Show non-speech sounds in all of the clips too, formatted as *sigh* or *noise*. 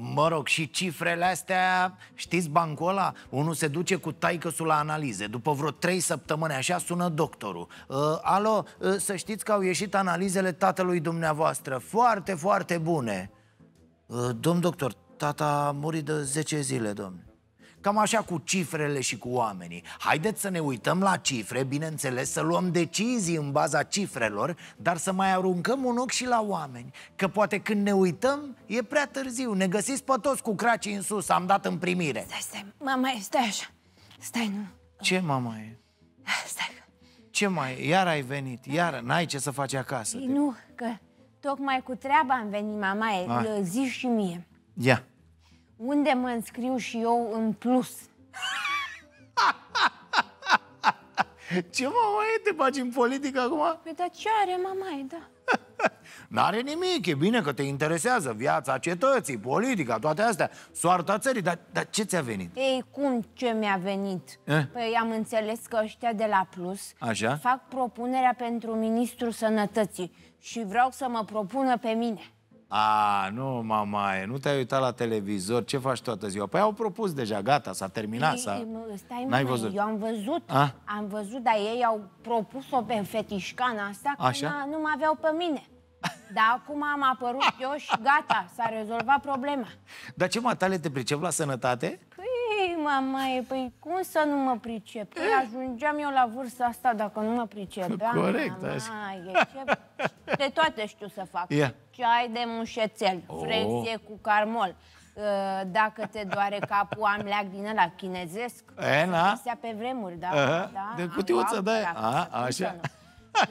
Mă rog, și cifrele astea, știți bancul ăla? Unul se duce cu taicăsul la analize După vreo trei săptămâni așa sună doctorul uh, Alo, uh, să știți că au ieșit analizele tatălui dumneavoastră Foarte, foarte bune uh, Domn doctor, tata a murit de 10 zile, domn Cam așa cu cifrele și cu oamenii. Haideți să ne uităm la cifre, bineînțeles, să luăm decizii în baza cifrelor, dar să mai aruncăm un ochi și la oameni. Că poate când ne uităm, e prea târziu. Ne găsiți pe toți cu cracii în sus, am dat în primire. Stai, stai, mama, stai așa. Stai, nu. Ce mama e? Stai. Ce mai? Iar ai venit, iar n-ai ce să faci acasă. Nu, că tocmai cu treaba am venit, mama, e, zi și mie. Ia unde mă înscriu și eu în plus? *laughs* Ce mama e? Te bagi în politică acum? Păi dar ce are mama e, da? *laughs* N-are nimic, e bine că te interesează viața cetății, politica, toate astea, soarta țării, dar, dar ce ți-a venit? Ei, cum ce mi-a venit? Eh? Păi am înțeles că ăștia de la Plus Așa? fac propunerea pentru ministrul sănătății și vreau să mă propună pe mine. A, nu, mama, nu te-ai uitat la televizor, ce faci toată ziua? Păi au propus deja, gata, s-a terminat. S-a... Stai, mă, văzut. eu am văzut, A? am văzut, dar ei au propus-o pe fetișcana asta, Așa? că nu mă aveau pe mine. Dar acum am apărut eu și gata, s-a rezolvat problema. Dar ce, tale te pricep la sănătate? mamaie, păi cum să nu mă pricep? Păi mm. ajungeam eu la vârsta asta dacă nu mă pricepeam. Da? Corect, mamaie, ce... De toate știu să fac. Yeah. Ceai de mușețel, oh. cu carmol. Ă, dacă te doare capul, am leac din ăla chinezesc. E, na. pe vremuri, da? Uh-huh. da? De cutiuță, da? A, așa.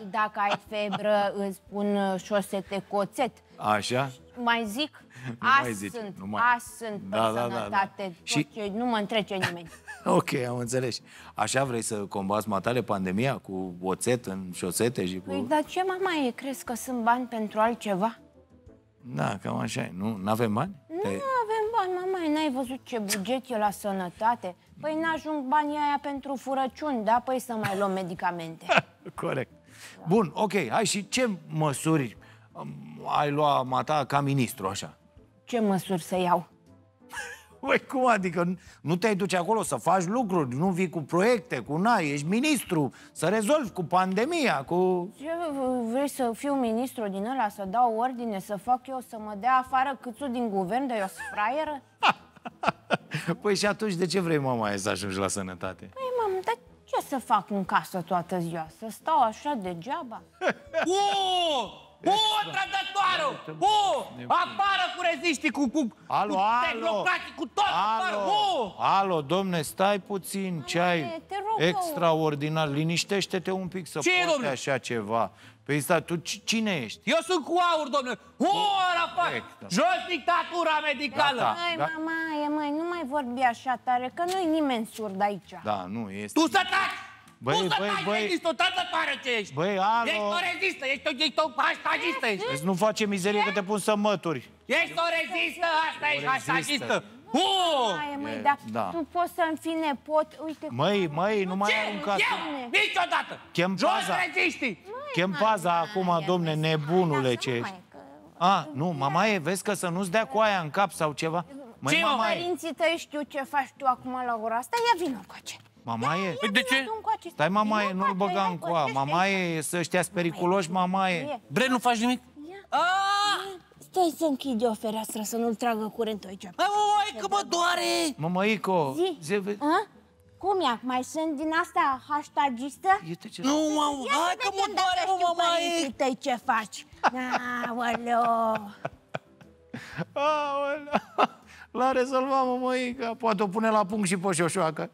Dacă ai febră, îți spun uh, șosete coțet. Așa? Mai zic? Nu azi mai sunt, nu mai... azi sunt da da, da, da, sănătate, da, da. Și... Ce, nu mă întrece nimeni. *laughs* ok, am înțeles. Așa vrei să combați matale pandemia cu oțet în șosete și cu... Păi, dar ce mama e? Crezi că sunt bani pentru altceva? Da, cam așa e. Nu avem bani? Nu Te... avem bani, mama, n-ai văzut ce buget e la sănătate? Păi n-ajung banii aia pentru furăciuni, da? Păi să mai luăm medicamente. *laughs* Corect. Da. Bun, ok, hai și ce măsuri um, ai lua mata ca ministru, așa? Ce măsuri să iau? *laughs* Păi cum adică? Nu te-ai duce acolo să faci lucruri, nu vii cu proiecte, cu nai, ești ministru, să rezolvi cu pandemia, cu... Ce, vrei să fiu ministru din ăla, să dau ordine, să fac eu, să mă dea afară câțul din guvern, de eu sunt fraieră? *laughs* păi și atunci de ce vrei, mama, să ajungi la sănătate? Păi ce să fac în casă toată ziua? Să stau așa degeaba? Uuu! *laughs* Uuu! trădătoarul! Uuu! apară cu reziștii, cu, cu, alo, cu alo, cu tot alo, o! alo, domne, stai puțin, ce ai extraordinar, liniștește-te un pic să poți așa ceva. Păi stai, tu cine ești? Eu sunt cu aur, domnule. Uuu! la fac! Jos dictatura medicală! Hai, da. mama! mai vorbi așa tare, că nu-i nimeni surd aici. Da, nu, este... Tu să taci! Băi, tu să băi, taci, băi, ești o tată ce ești! Băi, alo! Ești o rezistă, ești o, ești o hashtagistă ești! Deci nu face mizerie că te pun să mături. Ești o rezistă, asta ești hashtagistă! Oh! Mai, măi, dar da. tu poți să-mi fi nepot, uite... Măi, măi, nu mai arunca... Eu? Niciodată! Chem paza! Chem paza acum, domne, nebunule, ce ești! A, nu, mamaie, vezi că să nu-ți dea cu aia în cap sau ceva? Mai ce, mama Părinții tăi știu ce faci tu acum la ora asta, ia vină cu da, păi ce. Mamaie? Ia, ia de ce? Stai, mamaie, nu-l băga în coa. Mamaie, să ăștia periculoși, mamaie. Bre, nu faci nimic? Stai să închid eu fereastră, să nu-l tragă curentul aici. Hai, Ai, că mă doare! Mămăico! Zi! Cum e? Mai sunt din asta hashtagistă? Nu, mamă, hai că mă doare, mă, mamaie! Ia ce faci. *laughs* Aoleo! *laughs* L-a rezolvat mămăica, poate o pune la punct și pe șoșoacă.